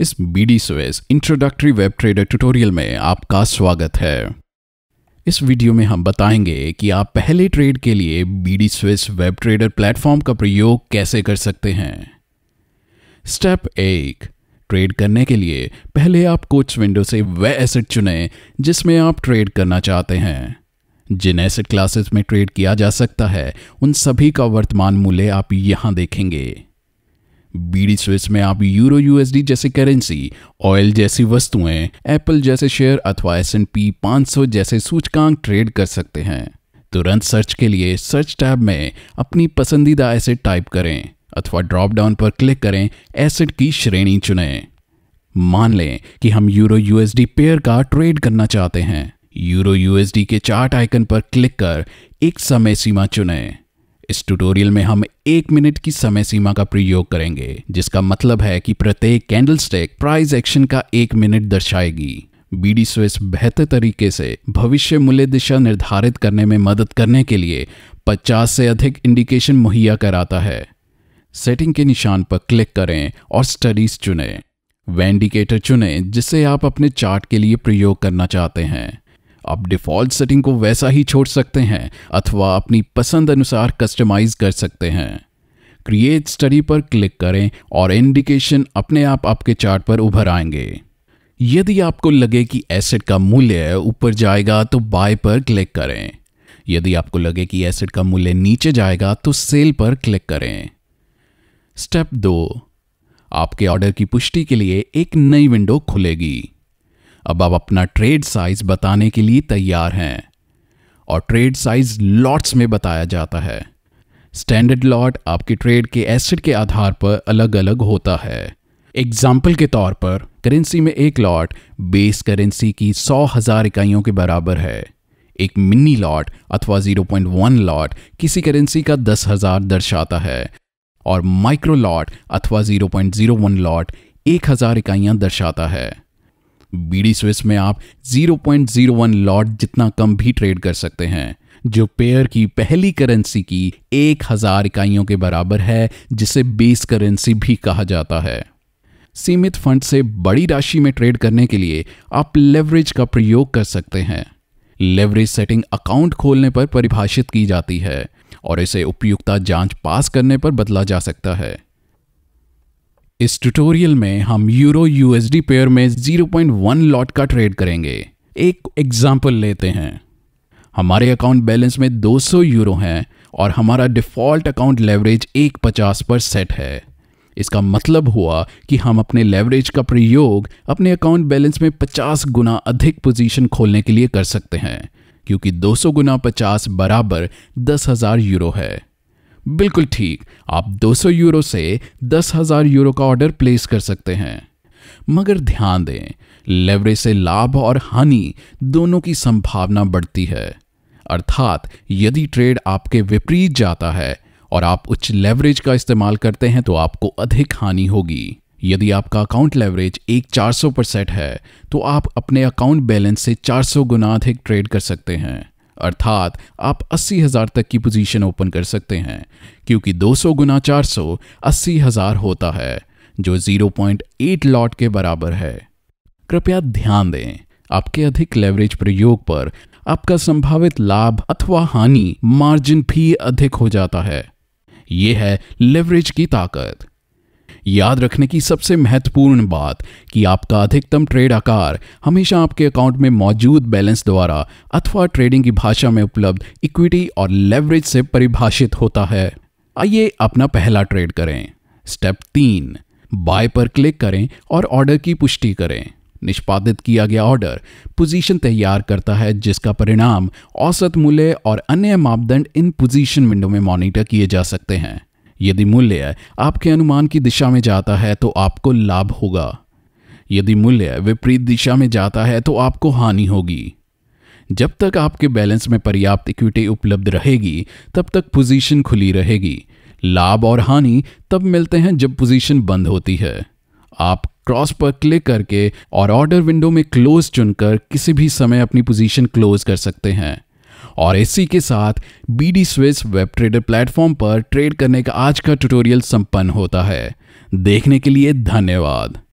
इस BD Swiss introductory web trader tutorial में आपका स्वागत है इस वीडियो में हम बताएंगे कि आप पहले ट्रेड के लिए BD Swiss web trader platform का प्रयोग कैसे कर सकते हैं स्टेप एक ट्रेड करने के लिए पहले आप कोच विंडो से वह एसेट चुने जिसमें आप ट्रेड करना चाहते हैं जिन एसेट क्लासेस में ट्रेड किया जा सकता है उन सभी का वर्तमान मूल्य आप यहां देखेंगे बीडी स्विच में आप यूरो यूएसडी जैसी करेंसी ऑयल जैसी वस्तुएं एप्पल जैसे शेयर अथवा एस एन पी पांच सौ जैसे सूचकांक ट्रेड कर सकते हैं तुरंत सर्च के लिए सर्च टैब में अपनी पसंदीदा एसेट टाइप करें अथवा ड्रॉप डाउन पर क्लिक करें एसेट की श्रेणी चुनें मान लें कि हम यूरो यूएसडी पेयर का ट्रेड करना चाहते हैं यूरो यूएसडी के चार्ट आइकन पर क्लिक कर एक समय सीमा चुनें इस ट्यूटोरियल में हम एक मिनट की समय सीमा का प्रयोग करेंगे जिसका मतलब है कि प्रत्येक कैंडल प्राइस प्राइज एक्शन का एक मिनट दर्शाएगी बीडी स्विस बेहतर तरीके से भविष्य मूल्य दिशा निर्धारित करने में मदद करने के लिए 50 से अधिक इंडिकेशन मुहैया कराता है सेटिंग के निशान पर क्लिक करें और स्टडीज चुनें वे इंडिकेटर चुनें जिसे आप अपने चार्ट के लिए प्रयोग करना चाहते हैं आप डिफ़ॉल्ट सेटिंग को वैसा ही छोड़ सकते हैं अथवा अपनी पसंद अनुसार कस्टमाइज कर सकते हैं क्रिएट स्टडी पर क्लिक करें और इंडिकेशन अपने आप आपके चार्ट पर उभर आएंगे यदि आपको लगे कि एसेट का मूल्य ऊपर जाएगा तो बाय पर क्लिक करें यदि आपको लगे कि एसेट का मूल्य नीचे जाएगा तो सेल पर क्लिक करें स्टेप दो आपके ऑर्डर की पुष्टि के लिए एक नई विंडो खुलेगी अब आप अपना ट्रेड साइज बताने के लिए तैयार हैं और ट्रेड साइज लॉट्स में बताया जाता है स्टैंडर्ड लॉट आपके ट्रेड के एसेट के आधार पर अलग अलग होता है एग्जाम्पल के तौर पर करेंसी में एक लॉट बेस करेंसी की सौ हजार इकाइयों के बराबर है एक मिनी लॉट अथवा 0.1 लॉट किसी करेंसी का दस हजार दर्शाता है और माइक्रो लॉट अथवा 0.01 लॉट एक हजार इकाइयां दर्शाता है बीडी स्विस में आप 0.01 लॉट जितना कम भी ट्रेड कर सकते हैं जो पेयर की पहली करेंसी की एक हजार इकाइयों के बराबर है जिसे बेस करेंसी भी कहा जाता है सीमित फंड से बड़ी राशि में ट्रेड करने के लिए आप लेवरेज का प्रयोग कर सकते हैं लेवरेज सेटिंग अकाउंट खोलने पर परिभाषित की जाती है और इसे उपयुक्ता जांच पास करने पर बदला जा सकता है इस ट्यूटोरियल में हम यूरो यूएसडी पेयर में 0.1 लॉट का ट्रेड करेंगे एक एग्जाम्पल लेते हैं हमारे अकाउंट बैलेंस में 200 यूरो हैं और हमारा डिफ़ॉल्ट अकाउंट लेवरेज एक पचास पर सेट है इसका मतलब हुआ कि हम अपने लेवरेज का प्रयोग अपने अकाउंट बैलेंस में 50 गुना अधिक पोजीशन खोलने के लिए कर सकते हैं क्योंकि 200 गुना 50 बराबर दस हजार यूरो है बिल्कुल ठीक आप 200 यूरो से 10,000 यूरो का ऑर्डर प्लेस कर सकते हैं मगर ध्यान दें लेवरेज से लाभ और हानि दोनों की संभावना बढ़ती है अर्थात यदि ट्रेड आपके विपरीत जाता है और आप उच्च लेवरेज का इस्तेमाल करते हैं तो आपको अधिक हानि होगी यदि आपका अकाउंट लेवरेज एक चार पर सेट है तो आप अपने अकाउंट बैलेंस से 400 गुना अधिक ट्रेड कर सकते हैं अर्थात आप अस्सी हज़ार तक की पोजीशन ओपन कर सकते हैं क्योंकि 200 गुना चार सौ अस्सी हज़ार होता है जो 0.8 लॉट के बराबर है कृपया ध्यान दें आपके अधिक लेवरेज प्रयोग पर आपका संभावित लाभ अथवा हानि मार्जिन भी अधिक हो जाता है यह है लेवरेज की ताकत याद रखने की सबसे महत्वपूर्ण बात कि आपका अधिकतम ट्रेड आकार हमेशा आपके अकाउंट में मौजूद बैलेंस द्वारा अथवा ट्रेडिंग की भाषा में उपलब्ध इक्विटी और लेवरेज से परिभाषित होता है आइए अपना पहला ट्रेड करें स्टेप तीन बाय पर क्लिक करें और ऑर्डर की पुष्टि करें निष्पादित किया गया ऑर्डर पोजीशन तैयार करता है जिसका परिणाम औसत मूल्य और अन्य मापदंड इन पोजीशन विंडो में मॉनिटर किए जा सकते हैं यदि मूल्य आपके अनुमान की दिशा में जाता है तो आपको लाभ होगा यदि मूल्य विपरीत दिशा में जाता है तो आपको हानि होगी जब तक आपके बैलेंस में पर्याप्त इक्विटी उपलब्ध रहेगी तब तक पोजीशन खुली रहेगी लाभ और हानि तब मिलते हैं जब पोजीशन बंद होती है आप क्रॉस पर क्लिक करके और ऑर्डर विंडो में क्लोज चुनकर किसी भी समय अपनी पोजीशन क्लोज कर सकते हैं और इसी के साथ B D Swiss web trader platform पर ट्रेड करने का आज का ट्यूटोरियल संपन्न होता है देखने के लिए धन्यवाद